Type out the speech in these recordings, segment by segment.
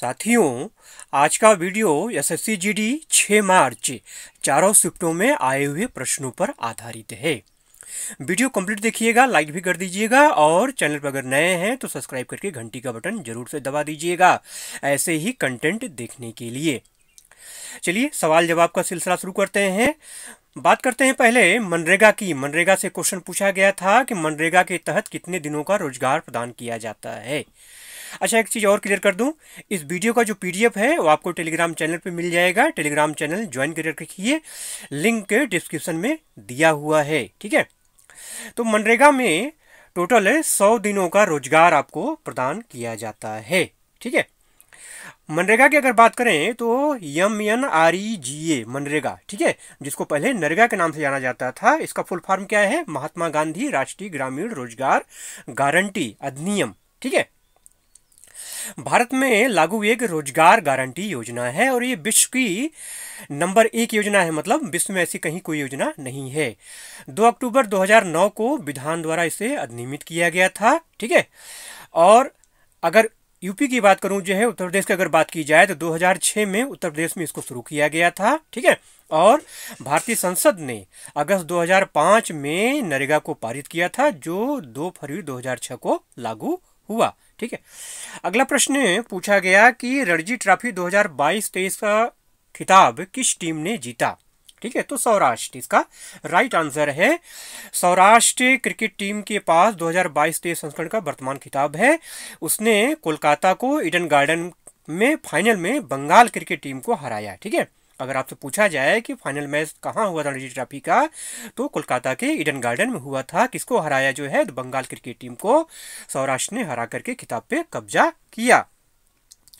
साथियों आज का वीडियो एसएससी जीडी 6 मार्च चारों शिफ्टों में आए हुए प्रश्नों पर आधारित है वीडियो कंप्लीट देखिएगा लाइक भी कर दीजिएगा और चैनल पर अगर नए हैं तो सब्सक्राइब करके घंटी का बटन जरूर से दबा दीजिएगा ऐसे ही कंटेंट देखने के लिए चलिए सवाल जवाब का सिलसिला शुरू करते हैं बात करते हैं पहले मनरेगा की मनरेगा से क्वेश्चन पूछा गया था कि मनरेगा के तहत कितने दिनों का रोजगार प्रदान किया जाता है अच्छा एक चीज़ और क्लियर कर दूँ इस वीडियो का जो पी है वो आपको टेलीग्राम चैनल पर मिल जाएगा टेलीग्राम चैनल ज्वाइन कर रखिए लिंक डिस्क्रिप्शन में दिया हुआ है ठीक है तो मनरेगा में टोटल है सौ दिनों का रोजगार आपको प्रदान किया जाता है ठीक है मनरेगा की अगर बात करें तो M N R E G A MNREGA ठीक है जिसको पहले नरेगा के नाम से जाना जाता था इसका फुल फॉर्म क्या है महात्मा गांधी राष्ट्रीय ग्रामीण रोजगार गारंटी अधिनियम ठीक है भारत में लागू एक रोजगार गारंटी योजना है और ये विश्व की नंबर एक योजना है मतलब विश्व में ऐसी कहीं कोई योजना नहीं है दो अक्टूबर 2009 को विधान द्वारा इसे अधिनियमित किया गया था ठीक है और अगर यूपी की बात करूं जो है उत्तर प्रदेश की अगर बात की जाए तो 2006 में उत्तर प्रदेश में इसको शुरू किया गया था ठीक है और भारतीय संसद ने अगस्त 2005 में नरेगा को पारित किया था जो 2 फरवरी 2006 को लागू हुआ ठीक है अगला प्रश्न पूछा गया कि रणजी ट्रॉफी 2022-23 का खिताब किस टीम ने जीता ठीक है तो सौराष्ट्र इसका राइट आंसर है सौराष्ट्र क्रिकेट टीम के पास 2022-23 संस्करण का वर्तमान खिताब है उसने कोलकाता को ईडन गार्डन में फाइनल में बंगाल क्रिकेट टीम को हराया ठीक है अगर आपसे पूछा जाए कि फाइनल मैच कहाँ हुआ था रणजी ट्रॉफी का तो कोलकाता के ईडन गार्डन में हुआ था किसको हराया जो है तो बंगाल क्रिकेट टीम को सौराष्ट्र ने हरा करके खिताब पे कब्जा किया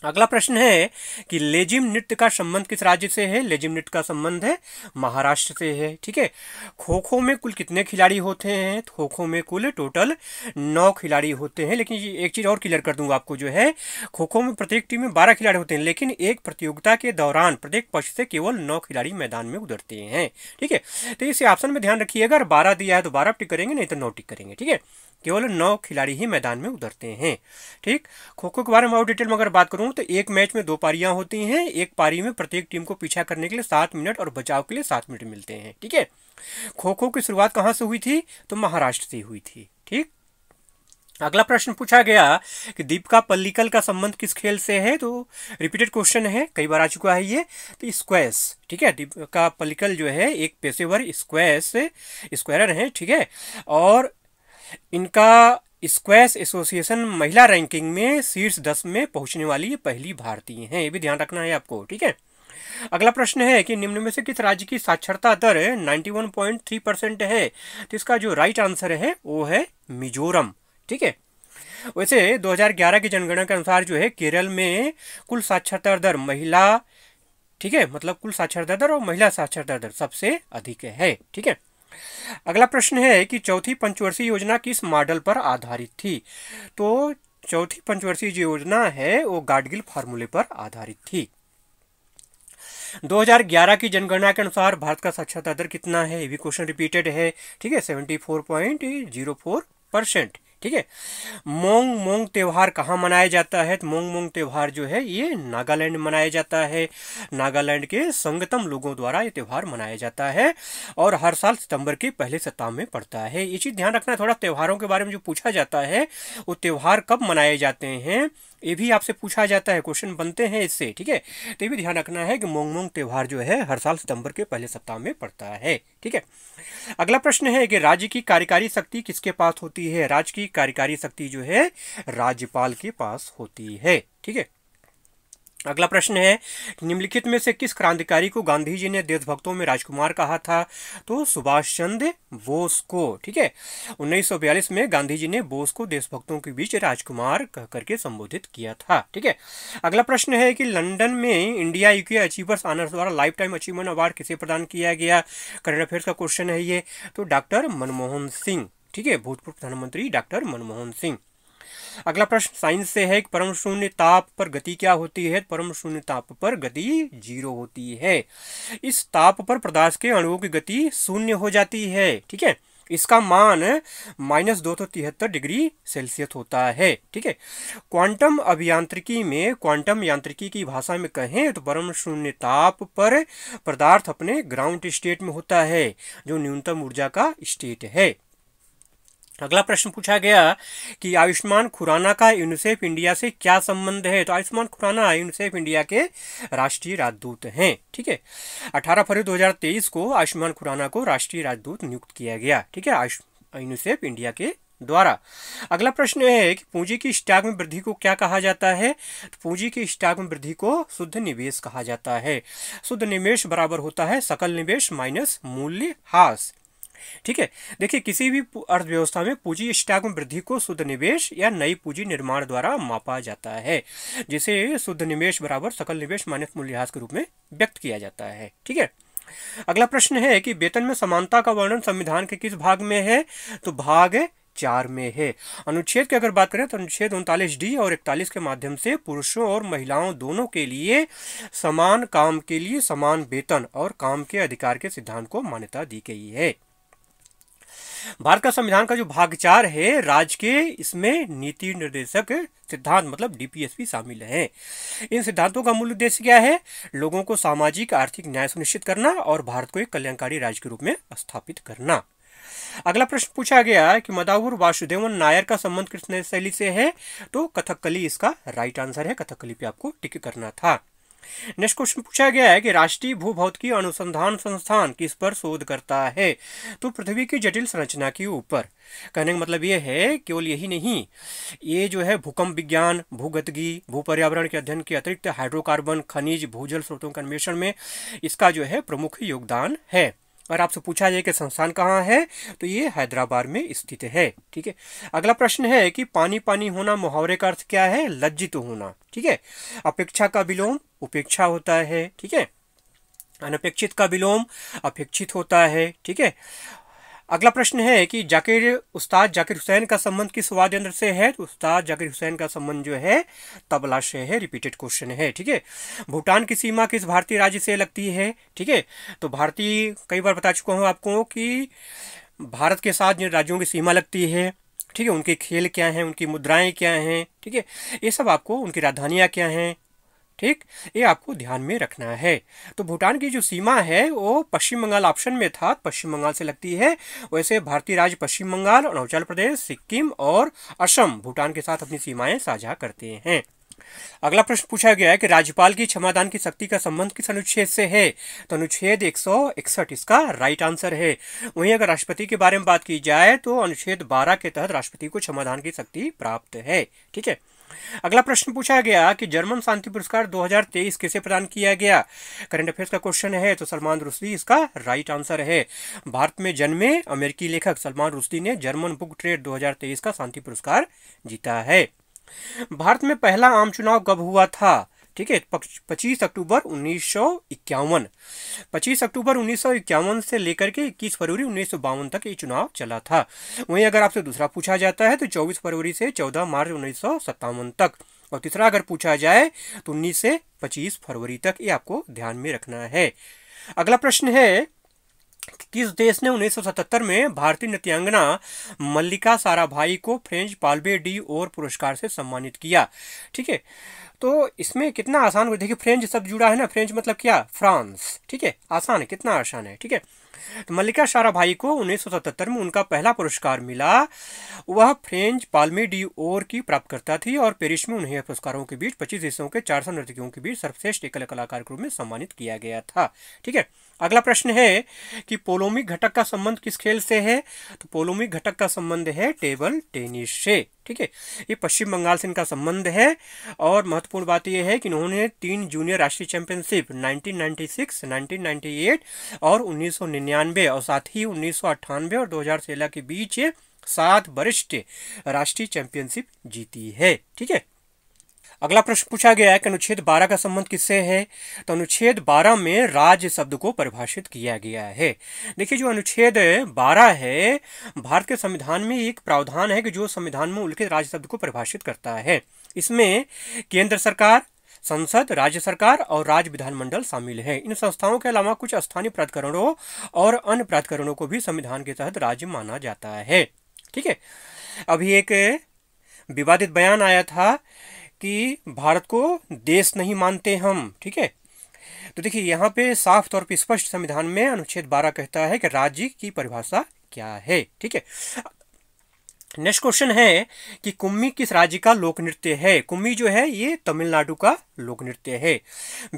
अगला प्रश्न है कि लेजिम नृत्य का संबंध किस राज्य से है लेजिम नृत्य का संबंध है महाराष्ट्र से है ठीक है खो खो में कुल कितने खिलाड़ी होते हैं खो खो में कुल टोटल नौ खिलाड़ी होते हैं लेकिन एक चीज़ और क्लियर कर दूंगा आपको जो है खो खो में प्रत्येक टीम में बारह खिलाड़ी होते हैं लेकिन एक प्रतियोगिता के दौरान प्रत्येक पक्ष से केवल नौ खिलाड़ी मैदान में उतरते हैं ठीक है तो इसे ऑप्शन में ध्यान रखिएगा अगर बारह दिया है तो बारह टिक करेंगे नहीं तो नौ टिक करेंगे ठीक है केवल नौ खिलाड़ी ही मैदान में उतरते हैं ठीक खो खो के बारे में और डिटेल में अगर बात करूं तो एक मैच में दो पारियां होती हैं एक पारी में प्रत्येक टीम को पीछा करने के लिए सात मिनट और बचाव के लिए सात मिनट मिलते हैं ठीक है खो खो की शुरुआत कहाँ से हुई थी तो महाराष्ट्र से हुई थी ठीक अगला प्रश्न पूछा गया कि दीपिका पल्लिकल का संबंध किस खेल से है तो रिपीटेड क्वेश्चन है कई बार आ चुका है ये तो स्क्वैश ठीक है दीपिका पल्लिकल जो है एक पेशेवर स्क्वैश स्क्वायर है ठीक है और इनका स्क्वैश एसोसिएशन महिला रैंकिंग में शीर्ष दस में पहुंचने वाली पहली भारतीय हैं ये भी ध्यान रखना है आपको ठीक है अगला प्रश्न है कि निम्न में से किस राज्य की साक्षरता दर 91.3 परसेंट है तो इसका जो राइट आंसर है वो है मिजोरम ठीक है वैसे 2011 की जनगणना के अनुसार जो है केरल में कुल साक्षरता दर महिला ठीक है मतलब कुल साक्षरता दर और महिला साक्षरता दर सबसे अधिक है ठीक है अगला प्रश्न है कि चौथी पंचवर्षीय योजना किस मॉडल पर आधारित थी तो चौथी पंचवर्षीय जो योजना है वो गाडगिल फार्मूले पर आधारित थी 2011 की जनगणना के अनुसार भारत का साक्षरता दर कितना है ये भी क्वेश्चन रिपीटेड है ठीक है 74.04 परसेंट ठीक है मोंग मोंग त्यौहार कहाँ मनाया जाता है तो मोंग मोंग त्यौहार जो है ये नागालैंड मनाया जाता है नागालैंड के संगतम लोगों द्वारा ये त्यौहार मनाया जाता है और हर साल सितंबर के पहले सप्ताह में पड़ता है ये चीज़ ध्यान रखना थोड़ा त्यौहारों के बारे में जो पूछा जाता है वो त्यौहार कब मनाए जाते हैं ये भी आपसे पूछा जाता है क्वेश्चन बनते हैं इससे ठीक है तो ये भी ध्यान रखना है कि मोंग मोंग त्यौहार जो है हर साल सितंबर के पहले सप्ताह में पड़ता है ठीक है अगला प्रश्न है कि राज्य की कार्यकारी शक्ति किसके पास होती है राज्य की कार्यकारी शक्ति जो है राज्यपाल के पास होती है ठीक है अगला प्रश्न है निम्नलिखित में से किस क्रांतिकारी को गांधी जी ने देशभक्तों में राजकुमार कहा था तो सुभाष चंद्र बोस को ठीक है 1942 में गांधी जी ने बोस को देशभक्तों के बीच राजकुमार कह करके संबोधित किया था ठीक है अगला प्रश्न है कि लंदन में इंडिया यूके अचीवर्स ऑनर्स द्वारा लाइफ टाइम अचीवमेंट अवार्ड किसे प्रदान किया गया करंट अफेयर्स का क्वेश्चन है ये तो डॉक्टर मनमोहन सिंह ठीक है भूतपूर्व प्रधानमंत्री डॉक्टर मनमोहन सिंह अगला प्रश्न साइंस से है कि परम शून्य ताप पर गति क्या होती है परम शून्य ताप पर गति जीरो होती है इस ताप पर प्रदाश के अणुओं की गति शून्य हो जाती है ठीक है इसका मान माइनस दो सौ तिहत्तर डिग्री सेल्सियस होता है ठीक है क्वांटम अभियांत्रिकी में क्वांटम यांत्रिकी की भाषा में कहें तो परम शून्य ताप पर पदार्थ अपने ग्राउंड स्टेट में होता है जो न्यूनतम ऊर्जा का स्टेट है अगला प्रश्न पूछा गया कि आयुष्मान खुराना का यूनिसेफ इंडिया से क्या संबंध है तो आयुष्मान खुराना यूनिसेफ इंडिया के राष्ट्रीय राजदूत हैं ठीक है 18 फरवरी 2023 को आयुष्मान खुराना को राष्ट्रीय राजदूत नियुक्त किया गया ठीक है यूनिसेफ इंडिया के द्वारा अगला प्रश्न है कि पूंजी की स्टॉक में वृद्धि को क्या कहा जाता है तो पूंजी की स्टॉक में वृद्धि को शुद्ध निवेश कहा जाता है शुद्ध निवेश बराबर होता है सकल निवेश माइनस मूल्य हास ठीक है देखिए किसी भी अर्थव्यवस्था में पूंजी स्टॉक में वृद्धि को शुद्ध निवेश या नई पूंजी निर्माण द्वारा मापा जाता है जिसे शुद्ध निवेश बराबर सकल निवेश माइनस मूल्यास के रूप में व्यक्त किया जाता है ठीक है अगला प्रश्न है कि वेतन में समानता का वर्णन संविधान के किस भाग में है तो भाग चार में है अनुच्छेद की अगर बात करें तो अनुच्छेद उनतालीस डी और इकतालीस के माध्यम से पुरुषों और महिलाओं दोनों के लिए समान काम के लिए समान वेतन और काम के अधिकार के सिद्धांत को मान्यता दी गई है भारत का संविधान का जो भाग चार है राज्य के इसमें नीति निर्देशक सिद्धांत मतलब डीपीएसपी शामिल हैं इन सिद्धांतों का मूल उद्देश्य क्या है लोगों को सामाजिक आर्थिक न्याय सुनिश्चित करना और भारत को एक कल्याणकारी राज्य के रूप में स्थापित करना अगला प्रश्न पूछा गया है कि मदावुर वासुदेवन नायर का संबंध कृष्ण शैली से है तो कथकली इसका राइट आंसर है कथकली पे आपको टिक करना था नेक्स्ट क्वेश्चन पूछा गया है कि राष्ट्रीय भौतिकी अनुसंधान संस्थान किस पर शोध करता है तो पृथ्वी की जटिल संरचना के ऊपर कहने का मतलब ये है केवल यही नहीं ये जो है भूकंप विज्ञान भूगतगी भू पर्यावरण के अध्ययन के अतिरिक्त हाइड्रोकार्बन खनिज भूजल स्रोतों के अन्वेषण में इसका जो है प्रमुख योगदान है और आपसे पूछा जाए कि संस्थान कहाँ है तो ये हैदराबाद में स्थित है ठीक है अगला प्रश्न है कि पानी पानी होना मुहावरे का अर्थ क्या है लज्जित होना ठीक है अपेक्षा का विलोम उपेक्षा होता है ठीक है अनपेक्षित का विलोम अपेक्षित होता है ठीक है अगला प्रश्न है कि जाकिर उस्ताद जाकिर हुसैन का संबंध किस वाद्य यंत्र से है तो उस्ताद जाकिर हुसैन का संबंध जो है तबला से है रिपीटेड क्वेश्चन है ठीक है भूटान की सीमा किस भारतीय राज्य से लगती है ठीक है तो भारतीय कई बार बता चुका हूँ आपको कि भारत के साथ जिन राज्यों की सीमा लगती है ठीक है उनके खेल क्या हैं उनकी मुद्राएं क्या हैं ठीक है ये सब आपको उनकी राजधानियाँ क्या हैं ठीक ये आपको ध्यान में रखना है तो भूटान की जो सीमा है वो पश्चिम बंगाल ऑप्शन में था पश्चिम बंगाल से लगती है वैसे भारतीय राज्य पश्चिम बंगाल अरुणाचल प्रदेश सिक्किम और असम भूटान के साथ अपनी सीमाएं साझा करते हैं अगला प्रश्न पूछा गया है कि राज्यपाल की क्षमादान की शक्ति का संबंध किस अनुच्छेद से है तो अनुच्छेद एक इसका राइट आंसर है वहीं अगर राष्ट्रपति के बारे में बात की जाए तो अनुच्छेद 12 के तहत राष्ट्रपति को क्षमादान की शक्ति प्राप्त है ठीक है अगला प्रश्न पूछा गया कि जर्मन शांति पुरस्कार 2023 किसे प्रदान किया गया करंट अफेयर्स का क्वेश्चन है तो सलमान रुश्दी इसका राइट आंसर है भारत में जन्मे अमेरिकी लेखक सलमान रुश्दी ने जर्मन बुक ट्रेड 2023 का शांति पुरस्कार जीता है भारत में पहला आम चुनाव कब हुआ था ठीक है पच्चीस अक्टूबर उन्नीस सौ इक्यावन पच्चीस अक्टूबर उन्नीस सौ इक्यावन से लेकर के इक्कीस फरवरी उन्नीस सौ बावन तक ये चुनाव चला था वहीं अगर आपसे दूसरा पूछा जाता है तो चौबीस फरवरी से चौदह मार्च उन्नीस सौ सत्तावन तक और तीसरा अगर पूछा जाए तो उन्नीस से पच्चीस फरवरी तक ये आपको ध्यान में रखना है अगला प्रश्न है किस देश ने 1977 में भारतीय नृत्यांगना मल्लिका साराभाई को फ्रेंच पालबे डी और पुरस्कार से सम्मानित किया ठीक है तो इसमें कितना आसान हो देखिए फ्रेंच शब्द जुड़ा है ना फ्रेंच मतलब क्या फ्रांस ठीक है आसान है कितना आसान है ठीक है तो मल्लिका साराभाई को 1977 में उनका पहला पुरस्कार मिला वह फ्रेंच पालमे डी ओर की प्राप्तकर्ता थी और पेरिस में उन्हें पुरस्कारों के बीच 25 देशों के 400 नर्तकियों के बीच सर्वश्रेष्ठ एकल कलाकार के रूप में सम्मानित किया गया था ठीक है अगला प्रश्न है कि पोलोमिक घटक का संबंध किस खेल से है तो पोलोमिक घटक का संबंध है टेबल टेनिस से ठीक है ये पश्चिम बंगाल से इनका संबंध है और महत्वपूर्ण बात यह है कि इन्होंने तीन जूनियर राष्ट्रीय चैंपियनशिप 1996, 1998 और 1999 और साथ ही उन्नीस और 2016 के बीच सात वरिष्ठ राष्ट्रीय चैंपियनशिप जीती है ठीक है अगला प्रश्न पूछा गया है कि अनुच्छेद 12 का संबंध किससे है तो अनुच्छेद 12 में राज्य शब्द को परिभाषित किया गया है देखिए जो अनुच्छेद 12 है भारत के संविधान में एक प्रावधान है कि जो संविधान में उल्लिखित राज्य शब्द को परिभाषित करता है इसमें केंद्र सरकार संसद राज्य सरकार और राज्य विधानमंडल शामिल है इन संस्थाओं के अलावा कुछ स्थानीय प्राधिकरणों और अन्य प्राधिकरणों को भी संविधान के तहत राज्य माना जाता है ठीक है अभी एक विवादित बयान आया था कि भारत को देश नहीं मानते हम ठीक है तो देखिए यहाँ पे साफ तौर पे स्पष्ट संविधान में अनुच्छेद 12 कहता है कि राज्य की परिभाषा क्या है ठीक है नेक्स्ट क्वेश्चन है कि कुम्मी किस राज्य का लोक नृत्य है कुम्मी जो है ये तमिलनाडु का लोक नृत्य है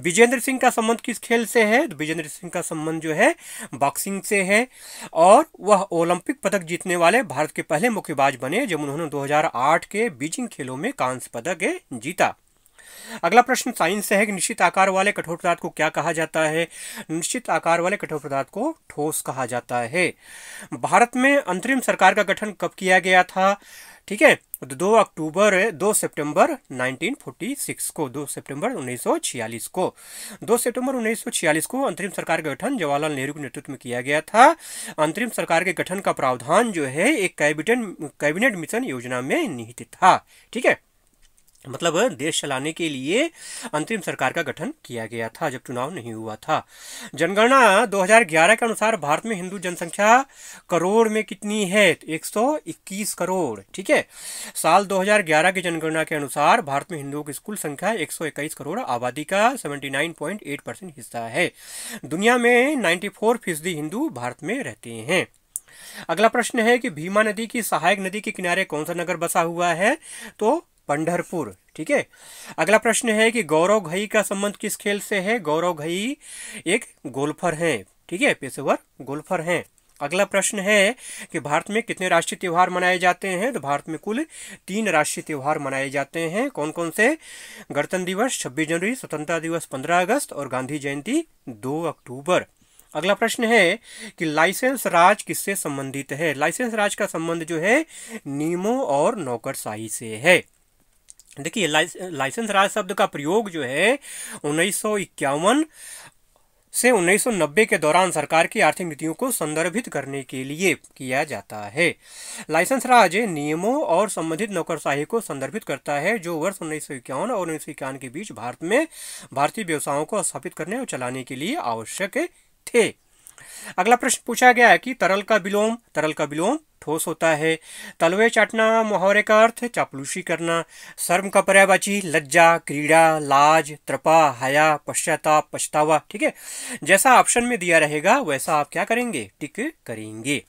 विजेंद्र सिंह का संबंध किस खेल से है तो विजेंद्र सिंह का संबंध जो है बॉक्सिंग से है और वह ओलंपिक पदक जीतने वाले भारत के पहले मुक्केबाज बने जब उन्होंने 2008 के बीजिंग खेलों में कांस्य पदक जीता अगला प्रश्न साइंस से है कि निश्चित आकार वाले कठोर पदार्थ को क्या कहा जाता है निश्चित आकार वाले कठोर पदार्थ को ठोस कहा जाता है भारत में अंतरिम सरकार का गठन कब किया गया था ठीक है तो दो अक्टूबर दो सितंबर 1946 को दो सितंबर 1946 को दो सितंबर 1946 को अंतरिम सरकार का गठन जवाहरलाल नेहरू के नेतृत्व में किया गया था अंतरिम सरकार के गठन का प्रावधान जो है एक कैबिनेट कैबिनेट मिशन योजना में निहित था ठीक है मतलब देश चलाने के लिए अंतरिम सरकार का गठन किया गया था जब चुनाव नहीं हुआ था जनगणना 2011 के अनुसार भारत में हिंदू जनसंख्या करोड़ में कितनी है 121 करोड़ ठीक है साल 2011 की जनगणना के अनुसार भारत में हिंदुओं की कुल संख्या 121 करोड़ आबादी का 79.8 परसेंट हिस्सा है दुनिया में 94 फीसदी हिंदू भारत में रहते हैं अगला प्रश्न है कि भीमा नदी की सहायक नदी के किनारे कौन सा नगर बसा हुआ है तो पंडरपुर ठीक है अगला प्रश्न है कि गौरव घई का संबंध किस खेल से है गौरव घई एक गोल्फर हैं ठीक है पेशेवर गोल्फर हैं अगला प्रश्न है कि भारत में कितने राष्ट्रीय त्यौहार मनाए जाते हैं तो भारत में कुल तीन राष्ट्रीय त्यौहार मनाए जाते हैं कौन कौन से गणतंत्र दिवस छब्बीस जनवरी स्वतंत्रता दिवस पंद्रह अगस्त और गांधी जयंती दो अक्टूबर अगला प्रश्न है कि लाइसेंस राज किससे संबंधित है लाइसेंस राज का संबंध जो है नियमों और नौकरशाही से है देखिए लाइसेंस राज शब्द का प्रयोग जो है उन्नीस से 1990 के दौरान सरकार की आर्थिक नीतियों को संदर्भित करने के लिए किया जाता है लाइसेंस राज नियमों और संबंधित नौकरशाही को संदर्भित करता है जो वर्ष उन्नीस और उन्नीस के बीच भारत में भारतीय व्यवसायों को स्थापित करने और चलाने के लिए आवश्यक थे अगला प्रश्न पूछा गया है कि तरल का विलोम तरल का विलोम ठोस होता है तलवे चाटना मुहावरे का अर्थ चापलूसी करना शर्म का पर्यावाची लज्जा क्रीड़ा लाज त्रपा हया पश्चाताप पछतावा ठीक है जैसा ऑप्शन में दिया रहेगा वैसा आप क्या करेंगे टिक करेंगे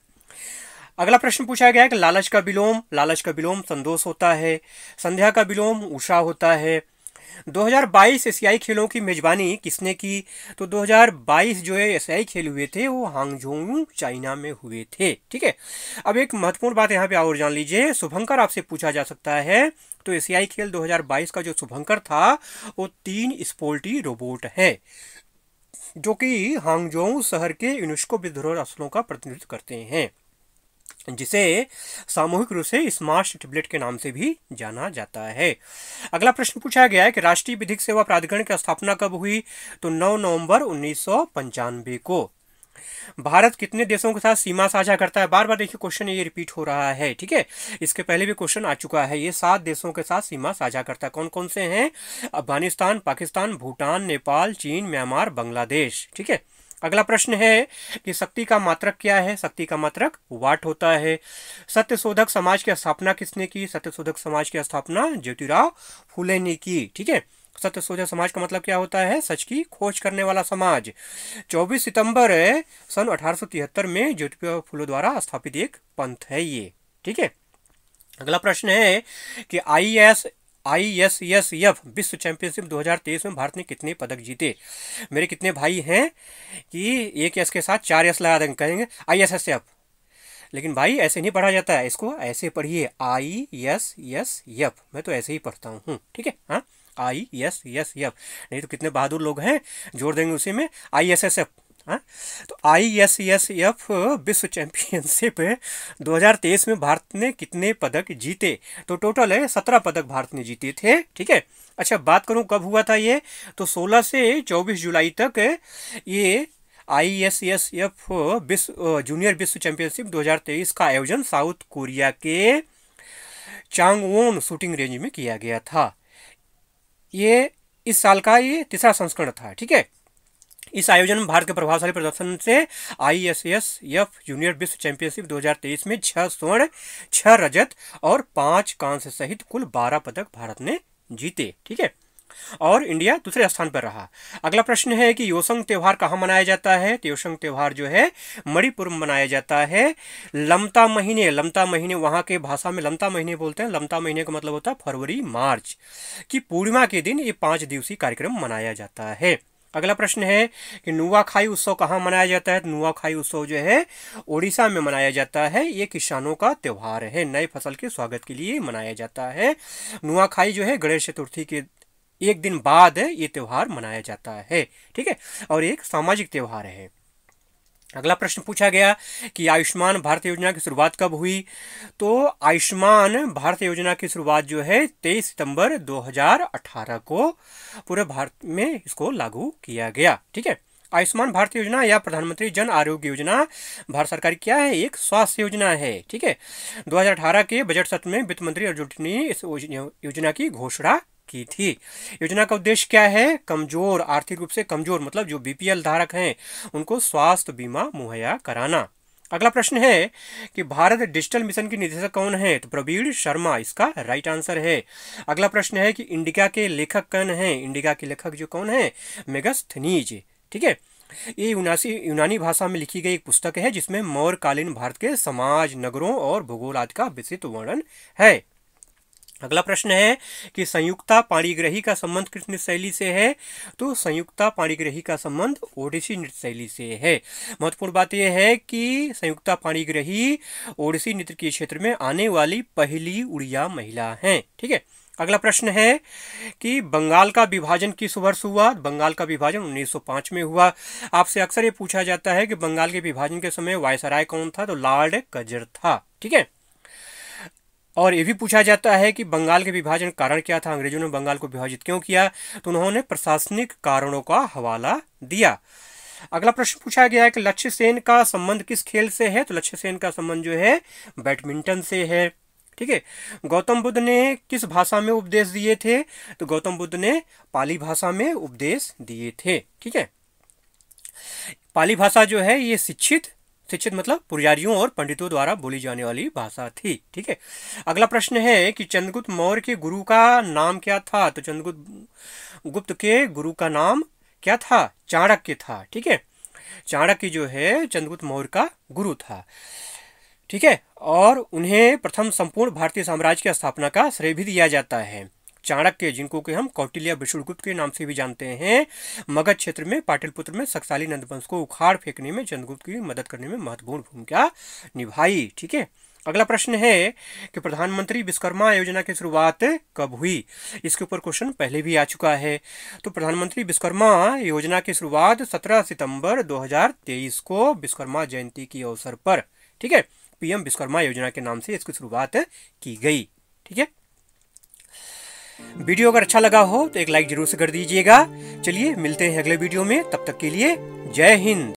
अगला प्रश्न पूछा गया है कि लालच का विलोम लालच का विलोम संदोष होता है संध्या का विलोम उषा होता है 2022 एशियाई खेलों की मेज़बानी किसने की तो 2022 जो है एशियाई खेल हुए थे वो हांगझोंग चाइना में हुए थे ठीक है अब एक महत्वपूर्ण बात यहाँ पे और जान लीजिए शुभंकर आपसे पूछा जा सकता है तो एशियाई खेल 2022 का जो शुभंकर था वो तीन स्पोर्टी रोबोट है जो कि हांगजोंग शहर के यूनेस्को विद्रोह स्थलों का प्रतिनिधित्व करते हैं जिसे सामूहिक रूप से स्मार्ट टेबलेट के नाम से भी जाना जाता है अगला प्रश्न पूछा गया है कि राष्ट्रीय विधिक सेवा प्राधिकरण की स्थापना कब हुई तो 9 नवंबर उन्नीस को भारत कितने देशों के साथ सीमा साझा करता है बार बार देखिए क्वेश्चन ये रिपीट हो रहा है ठीक है इसके पहले भी क्वेश्चन आ चुका है ये सात देशों के साथ सीमा साझा करता है कौन कौन से हैं अफगानिस्तान पाकिस्तान भूटान नेपाल चीन म्यांमार बांग्लादेश ठीक है अगला प्रश्न है कि शक्ति का मात्रक क्या है शक्ति का मात्रक वाट होता है सत्यशोधक समाज की स्थापना किसने की शोधक समाज की स्थापना ज्योतिराव फुले ने की ठीक है सत्य शोधक समाज का मतलब क्या होता है सच की खोज करने वाला समाज 24 सितंबर सन 1873 में ज्योतिराव फुले द्वारा स्थापित एक पंथ है ये ठीक है अगला प्रश्न है कि I S I S S F विश्व चैंपियनशिप 2023 में भारत ने कितने पदक जीते मेरे कितने भाई हैं कि एक एस के साथ चार एस लगा देंगे कहेंगे आई एस एस एफ लेकिन भाई ऐसे नहीं पढ़ा जाता है इसको ऐसे पढ़िए आई एस एस एफ मैं तो ऐसे ही पढ़ता हूँ ठीक है हाँ आई एस एस एफ नहीं तो कितने बहादुर लोग हैं जोड़ देंगे उसी में आई एस एस एफ हाँ? तो आई एस एस एफ विश्व चैंपियनशिप 2023 में भारत ने कितने पदक जीते तो टोटल है सत्रह पदक भारत ने जीते थे ठीक है अच्छा बात करूं कब हुआ था ये तो 16 से 24 जुलाई तक ये आई एस एस एफ विश्व जूनियर विश्व चैंपियनशिप 2023 का आयोजन साउथ कोरिया के चांगवोन शूटिंग रेंज में किया गया था ये इस साल का ये तीसरा संस्करण था ठीक है इस आयोजन में भारत के प्रभावशाली प्रदर्शन से I S S F junior विश्व चैंपियनशिप 2023 में छह स्वर्ण छह रजत और पांच कांस्य सहित कुल बारह पदक भारत ने जीते ठीक है और इंडिया दूसरे स्थान पर रहा अगला प्रश्न है कि योसंग त्यौहार कहाँ मनाया जाता है तो योसंग त्यौहार जो है मणिपुर में मनाया जाता है लमता महीने लमता महीने वहाँ के भाषा में लमता महीने बोलते हैं लमता महीने का मतलब होता है फरवरी मार्च की पूर्णिमा के दिन ये पाँच दिवसीय कार्यक्रम मनाया जाता है अगला प्रश्न है कि नुआखाई उत्सव कहाँ मनाया जाता है तो नुआखाई उत्सव जो है उड़ीसा में मनाया जाता है ये किसानों का त्यौहार है नए फसल के स्वागत के लिए मनाया जाता है नुआखाई जो है गणेश चतुर्थी के एक दिन बाद ये त्यौहार मनाया जाता है ठीक है और एक सामाजिक त्यौहार है अगला प्रश्न पूछा गया कि आयुष्मान भारत योजना की शुरुआत कब हुई तो आयुष्मान भारत योजना की शुरुआत जो है 23 सितंबर 2018 को पूरे भारत में इसको लागू किया गया ठीक है आयुष्मान भारत योजना या प्रधानमंत्री जन आरोग्य योजना भारत सरकार की क्या है एक स्वास्थ्य योजना है ठीक है 2018 के बजट सत्र में वित्त मंत्री अर्जुन ने इस योजना की घोषणा की थी योजना का उद्देश्य क्या है कमजोर आर्थिक रूप से कमजोर मतलब जो बीपीएल धारक हैं उनको स्वास्थ्य बीमा मुहैया कराना अगला प्रश्न है कि भारत डिजिटल मिशन के निदेशक कौन है तो प्रवीण शर्मा इसका राइट आंसर है अगला प्रश्न है कि इंडिका के लेखक कौन है इंडिका के लेखक जो कौन है मेगस्थनीज ठीक है ये यूनासी यूनानी भाषा में लिखी गई एक पुस्तक है जिसमें मौर्यकालीन भारत के समाज नगरों और भूगोल आदि का विस्तृत वर्णन है अगला प्रश्न है कि संयुक्ता पाणिग्रही का संबंध किस नृत्य शैली से है तो संयुक्ता पाणिग्रही का संबंध ओडिसी नृत्य शैली से है महत्वपूर्ण बात यह है कि संयुक्ता पाणिग्रही ओडिसी नृत्य के क्षेत्र में आने वाली पहली उड़िया महिला हैं ठीक है अगला प्रश्न है कि बंगाल का विभाजन किस वर्ष हुआ बंगाल का विभाजन 1905 में हुआ आपसे अक्सर ये पूछा जाता है कि बंगाल के विभाजन के समय वायसराय कौन था तो लॉर्ड कजर था ठीक है और ये भी पूछा जाता है कि बंगाल के विभाजन कारण क्या था अंग्रेजों ने बंगाल को विभाजित क्यों किया तो उन्होंने प्रशासनिक कारणों का हवाला दिया अगला प्रश्न पूछा गया है कि लक्ष्य सेन का संबंध किस खेल से है तो लक्ष्य सेन का संबंध जो है बैडमिंटन से है ठीक है गौतम बुद्ध ने किस भाषा में उपदेश दिए थे तो गौतम बुद्ध ने पाली भाषा में उपदेश दिए थे ठीक है पाली भाषा जो है ये शिक्षित शिक्षित मतलब पुजारियों और पंडितों द्वारा बोली जाने वाली भाषा थी ठीक है अगला प्रश्न है कि चंद्रगुप्त मौर्य के गुरु का नाम क्या था तो चंद्रगुप्त गुप्त के गुरु का नाम क्या था चाणक्य था ठीक है चाणक्य जो है चंद्रगुप्त मौर्य का गुरु था ठीक है और उन्हें प्रथम संपूर्ण भारतीय साम्राज्य की स्थापना का श्रेय भी दिया जाता है चाणक्य जिनको कि हम कौटिल्या विष्णुगुप्त के नाम से भी जानते हैं मगध क्षेत्र में पाटिलपुत्र में सक्साली नंदवंश को उखाड़ फेंकने में चंद्रगुप्त की मदद करने में महत्वपूर्ण भूमिका निभाई ठीक है अगला प्रश्न है कि प्रधानमंत्री विश्वकर्मा योजना की शुरुआत कब हुई इसके ऊपर क्वेश्चन पहले भी आ चुका है तो प्रधानमंत्री विश्वकर्मा योजना की शुरुआत 17 सितंबर 2023 को विश्वकर्मा जयंती के अवसर पर ठीक है पीएम विश्वकर्मा योजना के नाम से इसकी शुरुआत की गई ठीक है वीडियो अगर अच्छा लगा हो तो एक लाइक जरूर से कर दीजिएगा चलिए मिलते हैं अगले वीडियो में तब तक के लिए जय हिंद